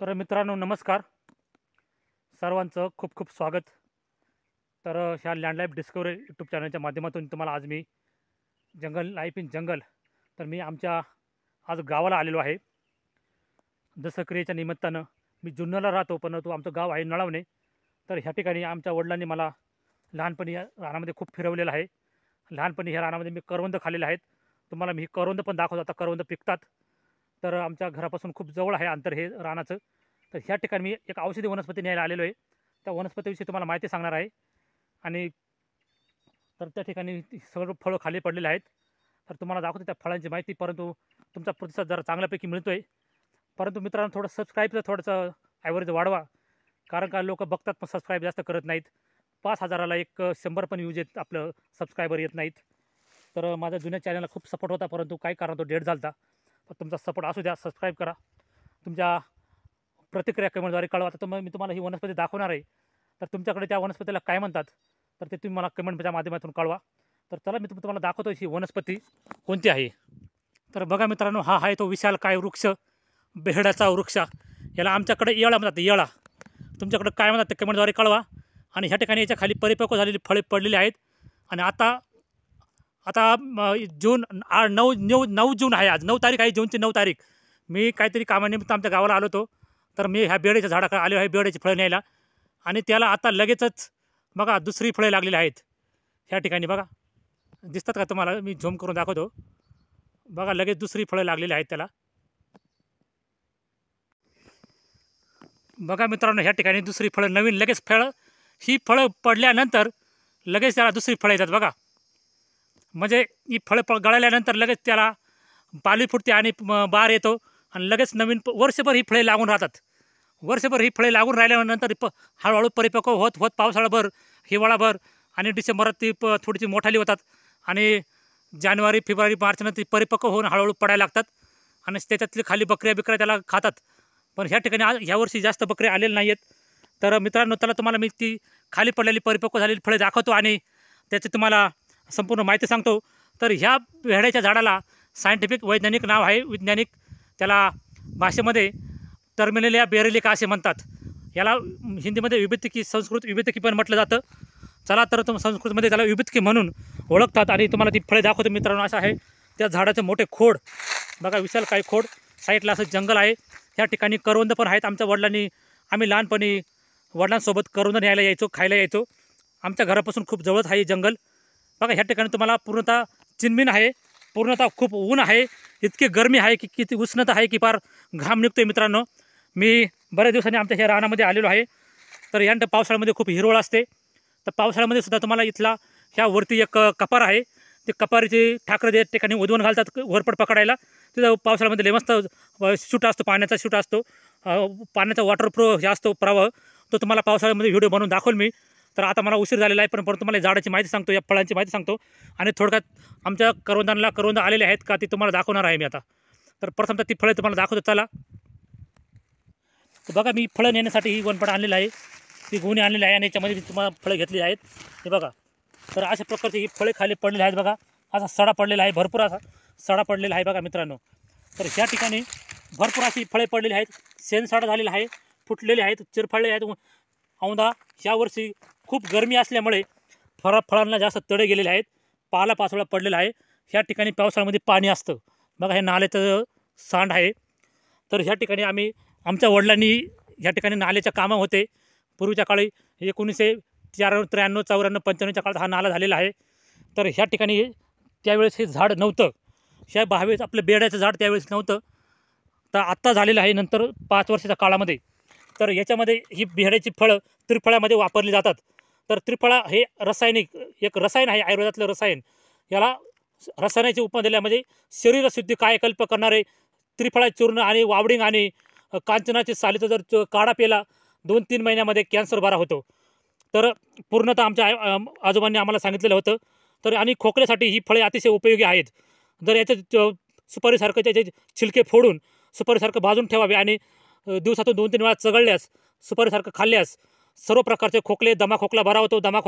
तर मित्रांनो नमस्कार सर्वांचं खूप खूप स्वागत तर ह्या लँडलाईफ डिस्कवरी यूट्यूब चॅनलच्या माध्यमातून तुम्हाला आज मी जंगल लाईफ इन जंगल तर मी आमच्या आज गावाला आलेलो आहे दसक्रियेच्या निमित्तानं मी जुन्नरला राहतो पण तो आमचं गाव आहे नळावणे तर ह्या ठिकाणी आमच्या वडिलांनी मला लहानपणी या रानामध्ये खूप फिरवलेलं आहे लहानपणी ह्या रानामध्ये मी करवंद खाल्लेले आहेत तुम्हाला मी करवंद पण दाखवतो आता करवंद पिकतात तर आमच्या घरापासून खूप जवळ आहे अंतर हे रानाचं तर ह्या ठिकाणी मी एक औषधी वनस्पती न्यायला आलेलो आहे त्या वनस्पतीविषयी तुम्हाला माहिती सांगणार आहे आणि तर त्या ठिकाणी सर्व फळं खाली पडलेले आहेत तर तुम्हाला दाखवतो त्या फळांची माहिती परंतु तुमचा प्रतिसाद जरा चांगल्यापैकी मिळतो आहे परंतु मित्रांनो थोडं सबस्क्राईबचं थोडंसं ॲव्हरेज वाढवा कारण का लोक बघतात पण सबस्क्राईब जास्त करत नाहीत पाच हजाराला एक शंभर पण यूज येत आपलं सबस्क्रायबर येत नाहीत तर माझ्या जुन्या चॅनलला खूप सपोर्ट होता परंतु काही कारण तो डेट झाला तुमचा सपोर्ट असू द्या सबस्क्राईब करा तुमच्या प्रतिक्रिया कमेंटद्वारे कळवा तर मग मी तुम्हाला ही वनस्पती दाखवणार आहे तर तुमच्याकडे त्या वनस्पतीला काय म्हणतात तर ते तुम्ही मला कमेंटच्या माध्यमातून कळवा तर चला मी तुम्हाला दाखवतो ही वनस्पती कोणती आहे तर बघा मित्रांनो हा आहे तो विशाल काय वृक्ष बेहडाचा वृक्ष याला आमच्याकडे येळा म्हणतात येळा तुमच्याकडे काय म्हणतात ते कमेंटद्वारे कळवा आणि ह्या ठिकाणी याच्या खाली परिपक्व झालेली फळे पडलेली आहेत आणि आता आता जून आ नऊ नऊ नऊ जून आहे आज नऊ तारीख आहे जूनची नऊ तारीख मी काहीतरी कामानिमित्त आमच्या गावाला आलो होतो तर मी ह्या बेडेच्या झाडाकडे आलो आहे बेडेची फळं न्यायला आणि त्याला आता लगेचच बघा दुसरी फळे लागलेली आहेत ह्या ठिकाणी बघा दिसतात का तुम्हाला मी झूम करून दाखवतो बघा लगेच दुसरी फळं लागलेली आहेत त्याला बघा मित्रांनो ह्या ठिकाणी दुसरी फळं नवीन लगेच फळं ही फळं पडल्यानंतर लगेच त्याला दुसरी फळं येतात बघा म्हणजे ही फळं प गळाल्यानंतर लगेच त्याला पाली फुटते आणि बार येतो आणि लगेच नवीन वर्षभर ही फळे लागून राहतात वर्षभर ही फळे लागून राहिल्यानंतर प हळूहळू परिपक्व होत होत पावसाळाभर हिवाळाभर आणि डिसेंबरात ती प थोडीशी मोठाली होतात आणि जानेवारी फेब्रुवारी मार्चनं ती परिपक्व होऊन हळूहळू पडायला लागतात आणि त्याच्यातली खाली बकऱ्या बिकऱ्या त्याला खातात पण ह्या ठिकाणी आज ह्यावर्षी जास्त बकऱ्या आलेल्या नाही आहेत तर मित्रांनो त्याला तुम्हाला मी ती खाली पडलेली परिपक्व झालेली फळे दाखवतो आणि त्याचे तुम्हाला संपूर्ण माहिती सांगतो तर ह्या भेड्याच्या झाडाला सायंटिफिक वैज्ञानिक नाव आहे वैज्ञानिक त्याला भाषेमध्ये टर्मिनेलिया बेरेलिका असे म्हणतात याला हिंदीमध्ये विभेतकी संस्कृत विभेतकी पण म्हटलं जातं चला तर तुम संस्कृतमध्ये त्याला विभेतकी म्हणून ओळखतात आणि तुम्हाला ती फळे दाखवतो मित्रांनो असं आहे त्या झाडाचे मोठे खोड बघा विशाल काही खोड साईडला असं जंगल आहे ह्या ठिकाणी करवंद पण आहेत आमच्या वडिलांनी आम्ही लहानपणी वडिलांसोबत करवंद न्यायला यायचो खायला यायचो आमच्या घरापासून खूप जवळच आहे जंगल बघा ह्या ठिकाणी तुम्हाला पूर्णतः चिनमिन आहे पूर्णतः खूप ऊन आहे इतकी गरमी आहे की किती उष्णता आहे की फार घाम निघतो आहे मित्रांनो मी बऱ्याच दिवसांनी आमच्या ह्या रानामध्ये आलेलो आहे तर यानंतर पावसाळ्यामध्ये खूप हिरवळ असते तर पावसाळ्यामध्ये सुद्धा तुम्हाला इथला ह्या वरती एक कपार आहे ते कपारीचे ठाकरं जे ठिकाणी उधवून घालतात वरपट पकडायला तिथं पावसाळ्यामध्ये मस्त शूट असतो पाण्याचा शूट असतो पाण्याचा वॉटरप्रूफ हे असतो प्रवाह तो तुम्हाला पावसाळ्यामध्ये व्हिडिओ बनवून दाखवल मी तर आता मला उशीर झालेला आहे पण परंतु मला झाडाची माहिती सांगतो या फळांची माहिती सांगतो आणि थोडक्यात आमच्या करवंदांना करोंदा आलेले आहेत का ते तुम्हाला दाखवणार आहे मी आता तर प्रथमतः ती फळे तुम्हाला दाखवतो चला बघा मी फळं नेण्यासाठी ही गोनपट आणलेलं आहे ती गुणी आणलेली आहे आणि याच्यामध्ये तुम्हाला फळं घेतली आहेत हे बघा तर अशा प्रकारची ही फळे खाली पडलेली आहेत बघा असा सडा पडलेला आहे भरपूर असा सडा पडलेला आहे बघा मित्रांनो तर ह्या ठिकाणी भरपूर अशी फळे पडलेली आहेत शेणसाडा झालेला आहे फुटलेले आहेत चिरफळले आहेत औंदा यावर्षी खूप गरमी असल्यामुळे फळा फळांना जास्त तडे गेलेले आहेत पाला पडलेला आहे ह्या ठिकाणी पावसाळ्यामध्ये पाणी असतं बघा हे नाल्याचं सांड आहे तर ह्या ठिकाणी आम्ही आमच्या वडिलांनी ह्या ठिकाणी नाल्याच्या कामं होते पूर्वीच्या काळी एकोणीसशे त्र्याण्णव त्र्याण्णव चौऱ्याण्णव पंच्याण्णवच्या काळात हा नाला झालेला आहे तर ह्या ठिकाणी त्यावेळेस हे झाड नव्हतं ह्या बावीस आपलं बेड्याचं झाड त्यावेळेस नव्हतं तर आत्ता झालेलं आहे नंतर पाच वर्षाच्या काळामध्ये तर याच्यामध्ये ही बेड्याची फळं त्रिफळामध्ये वापरली जातात तर त्रिफळा हे रासायनिक एक रसायन आहे आयुर्वेदातलं रसायन याला रसायनाची उपमा दिल्यामध्ये शरीरशुद्धी कायकल्प करणारे त्रिफळा चूर्ण आणि वावडिंग आणि कांचनाचे सालीचा जर काढा पेला दोन तीन महिन्यामध्ये कॅन्सर बरा होतो तर पूर्णतः आमच्या आजोबांनी आम्हाला सांगितलेलं होतं तर आणि खोकल्यासाठी ही फळे अतिशय उपयोगी आहेत जर याच्या सुपारीसारखं त्याचे छिलके फोडून सुपारीसारखं भाजून ठेवावे आणि दिवसातून दोन तीन वेळा चगळल्यास सुपारीसारखं खाल्ल्यास सर्व प्रकारचे खोकले दमा बरा होतो दमा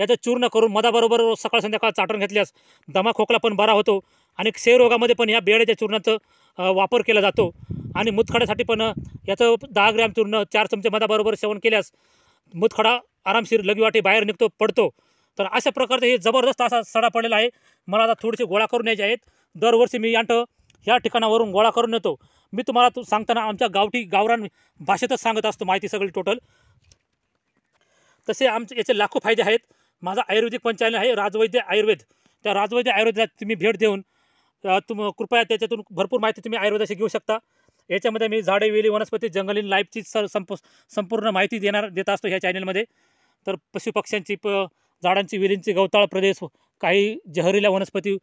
याचं चूर्ण करून मधाबरोबर सकाळ संध्याकाळ चाटून घेतल्यास दमा पण बरा होतो आणि क्षयरोगामध्ये पण या बेड्याच्या चूर्णाचं वापर केला जातो आणि मुतखड्यासाठी पण याचं दहा ग्रॅम चूर्ण चार चमचे मधाबरोबर सेवन केल्यास मुतखडा आरामशीर लघीवाटी बाहेर निघतो पडतो तर अशा प्रकारचे हे जबरदस्त असा सडा पडलेला आहे मला आता थोडेसे गोळा करून यायचे आहेत दरवर्षी मी यांट ह्या ठिकाणावरून गोळा करून येतो मी तुम्हाला तू सांगताना आमच्या गावठी गावरान भाषेतच सांगत असतो माहिती सगळी टोटल तसे आमचे याचे लाखो फायदे आहेत माझा आयुर्वेदिक चॅनल आहे राजवैद्य आयुर्वेद त्या राजवैद्य आयुर्वेदात तुम्ही भेट देऊन तुम कृपया त्याच्यातून भरपूर माहिती तुम्ही आयुर्वेदाशी घेऊ शकता याच्यामध्ये मी झाडे वेली वनस्पती जंगलीन लाईफची सर संपूर्ण माहिती देणार देत असतो ह्या चॅनलमध्ये तर पशुपक्ष्यांची प झाडांची वेलींची गवताळ प्रदेश काही जहरीला वनस्पती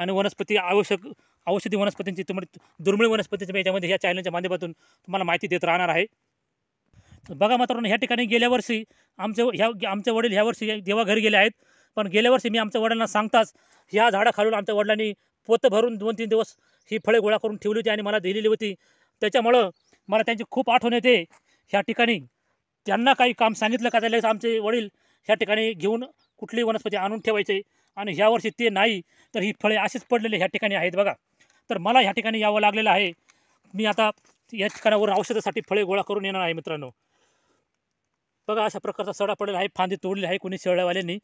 आणि वनस्पती आवश्यक औषधी वनस्पतींची तुम्हाला दुर्मिळ वनस्पतींची याच्यामध्ये ह्या चॅनलच्या माध्यमातून तुम्हाला माहिती देत राहणार आहे बघा मात्र ह्या ठिकाणी गेल्या वर्षी आमचे ह्या आमचे वडील ह्या वर्षी देवाघरी घरी गेले आहेत पण गेल्या वर्षी मी आमच्या वडिलांना सांगताच ह्या झाडाखालून आमच्या वडिलांनी पोतं भरून दोन तीन दिवस ही फळे गोळा करून ठेवली होती आणि मला दिलेली होती त्याच्यामुळं मला त्यांची खूप आठवण येते ह्या ठिकाणी त्यांना काही काम सांगितलं का त्याला आमचे वडील ह्या ठिकाणी घेऊन कुठली वनस्पती आणून ठेवायचे आणि ह्या वर्षी ते नाही तर ही फळे अशीच पडलेले ह्या ठिकाणी आहेत बघा तर मला ह्या ठिकाणी यावं लागलेलं आहे मी आता या ठिकाणावर औषधासाठी फळे गोळा करून येणार आहे मित्रांनो बघा अशा प्रकारचा सडा पडलेला आहे फांदी तोडली आहे कोणी शेळ्यावाल्यांनी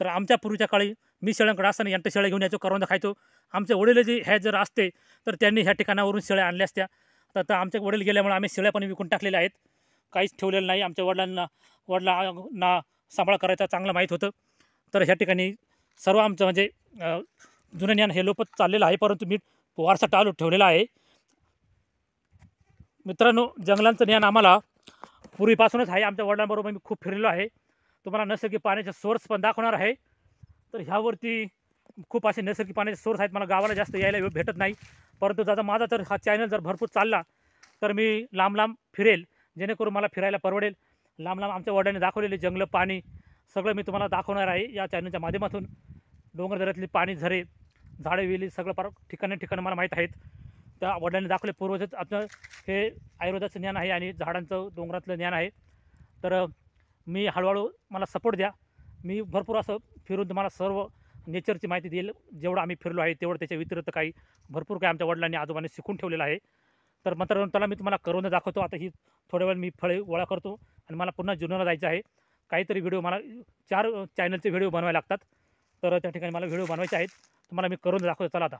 तर आमच्या पूर्वीच्या काळी मी शेळ्यांकडे असताना यांच्या शेळ्या घेऊन यायचो करवंदा खायचो आमचे वडील जे ह्या जर असते तर त्यांनी ह्या ठिकाणावरून शेळ्या आणल्या असत्या तर आता आमच्या वडील गेल्यामुळे आम्ही शेळ्या पण विकून टाकलेल्या आहेत काहीच ठेवलेलं नाही आमच्या वडिलांना वडिलांना सांभाळ करायचा चांगलं माहीत होतं तर ह्या ठिकाणी सर्व आमचं म्हणजे जुनं ज्ञान हे लोपत चाललेलं आहे परंतु मी वारसा टाळू ठेवलेला आहे मित्रांनो जंगलांचं ज्ञान आम्हाला पूर्वीपासूनच आहे आमच्या वडिलांबरोबर मी खूप फिरलेलो आहे तुम्हाला नैसर्गिक पाण्याचे सोर्स पण दाखवणार आहे तर ह्यावरती खूप असे नैसर्गिक पाण्याचे सोर्स आहेत मला गावाला जास्त यायला भेटत नाही परंतु जसा माझा जर हा चॅनल जर भरपूर चालला तर मी लांब लांब फिरेल जेणेकरून मला फिरायला परवडेल लांब लांब आमच्या वडिलांनी दाखवलेले जंगलं पाणी सगळं मी तुम्हाला दाखवणार आहे या चॅनलच्या माध्यमातून डोंगर पाणी झरे झाडे विली सगळं फार ठिकाणी ठिकाणं मला माहीत आहेत त्या वडिलांनी दाखवले पूर्वजच आपलं हे आयुर्वेदाचं ज्ञान आहे आणि झाडांचं डोंगरातलं ज्ञान आहे तर मी हळूहळू मला सपोर्ट द्या मी भरपूर असं फिरून तुम्हाला सर्व नेचरची माहिती देईल जेवढं आम्ही फिरलो आहे तेवढं त्याच्या व्यतिरिक्त काही भरपूर काही आमच्या वडिलांनी आजोबांनी शिकून ठेवलेलं आहे तर मात्र त्याला मी तुम्हाला करून दाखवतो आता ही थोड्या वेळ मी फळे गोळा करतो आणि मला पुन्हा जुनोला जायचं आहे काहीतरी व्हिडिओ मला चार चॅनलचे व्हिडिओ बनवायला लागतात तर त्या ठिकाणी मला व्हिडिओ बनवायचे आहेत तुम्हाला मी करून दाखवतो चला आता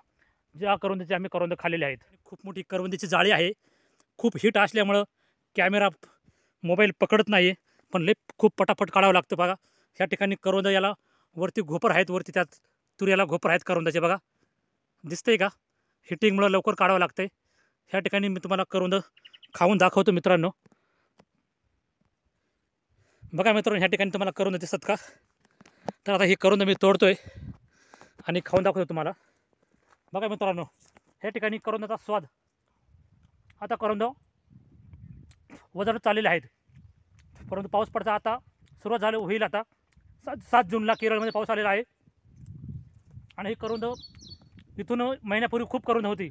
ज्या करवंदीचे आम्ही करवंद खाल्लेले आहेत खूप मोठी करवंदीची जाळी आहे खूप हिट असल्यामुळं कॅमेरा मोबाईल पकडत नाही पण लई खूप पटापट काढावं लागतं बघा ह्या ठिकाणी करवंद याला वरती घोपर आहेत वरती त्यात तुरीला घोपर आहेत करवंदाचे बघा दिसतंय का हिटिंगमुळं लवकर काढावं लागतं आहे ह्या ठिकाणी मी तुम्हाला करवंद खाऊन दाखवतो मित्रांनो बघा मित्रांनो ह्या ठिकाणी तुम्हाला करवंद दिसत का तर आता हे करवंद मी तोडतो आहे आणि खाऊन दाखवतो तुम्हाला बघा मित्रांनो ह्या ठिकाणी करोंदाचा स्वाद आता करोंद वजन चाललेले आहेत परंतु पाऊस पडता आता सुरुवात झाली होईल आता सात सात जूनला केरळमध्ये पाऊस आलेला आहे आणि हे करोंद इथून महिन्यापूर्वी खूप करोंद होती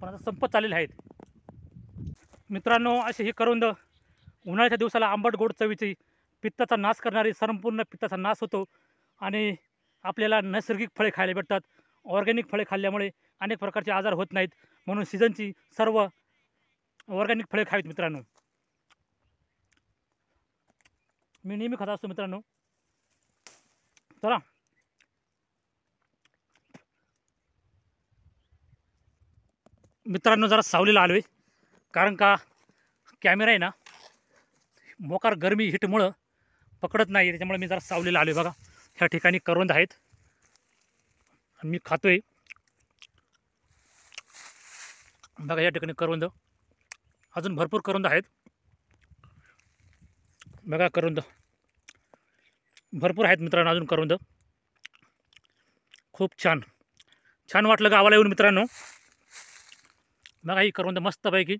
पण आता संपत चाललेले आहेत मित्रांनो असे हे करोंद उन्हाळ्याच्या दिवसाला आंबट गोड चवीची पित्ताचा नाश करणारी संपूर्ण पित्ताचा नाश होतो आणि आपल्याला नैसर्गिक फळे खायला भेटतात ऑर्गॅनिक फळे खाल्ल्यामुळे अनेक प्रकारचे आजार होत नाहीत म्हणून सीझनची सर्व ऑर्गॅनिक फळे खावीत मित्रांनो मी नेहमी खात असतो मित्रांनो चला मित्रांनो जरा सावलीला आलो आहे कारण का कॅमेरा आहे ना मोकार गरमी हिटमुळं पकडत नाही त्याच्यामुळे मी जरा सावलीला आलो आहे बघा ह्या ठिकाणी करवंद आहेत आणि मी खातोय बघा या ठिकाणी करवंद अजून भरपूर करवंद आहेत बघा करवंद भरपूर आहेत मित्रांनो अजून करवंद खूप छान छान वाटलं गावाला येऊन मित्रांनो बघा ही करवंद मस्तपैकी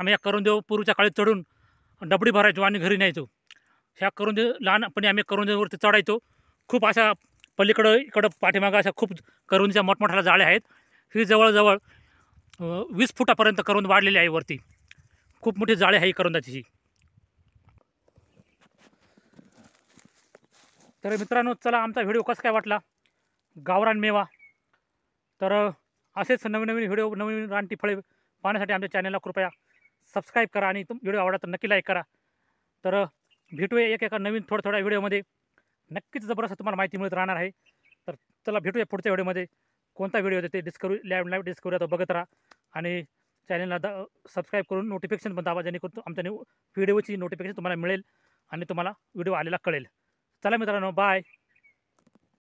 आम्ही या करवंद पूर्वीच्या काळी चढून डबडी भरायचो आणि घरी न्यायचो ह्या करून लहानपणी आम्ही करवंदवरती चढायचो खूप अशा पलीकडं इकडं पाठीमागं अशा खूप करुंदीच्या मोठमोठ्या जाळ्या आहेत ही जवळजवळ वीस फुटापर्यंत करून वाढलेली आहे वरती खूप मोठी जाळे आहे ही ही तर मित्रांनो चला आमचा व्हिडिओ कसा काय वाटला गावरान मेवा तर असेच नवीन नवीन व्हिडिओ नवीन रानटी फळे पाहण्यासाठी आमच्या चॅनलला कृपया सबस्क्राईब करा आणि तुम व्हिडिओ आवडला तर नक्की लाईक करा तर भेटूया एक एका नवीन थोड्या थोड्या व्हिडिओमध्ये नक्कीच जबरदस्त तुम्हाला माहिती मिळत राहणार आहे तर चला भेटूया पुढच्या व्हिडिओमध्ये कोणता व्हिडिओ होते ते डिस्कवरी लाईव्ह लाईव्ह डिस्कवरी तो बघत राहा आणि चॅनलला द सबस्क्राईब करून नोटिफिकेशन पण दाबा जेणेकरून आमच्या व्हिडिओची नोटिफिकेशन तुम्हाला मिळेल आणि तुम्हाला व्हिडिओ आलेला कळेल चला मित्रांनो बाय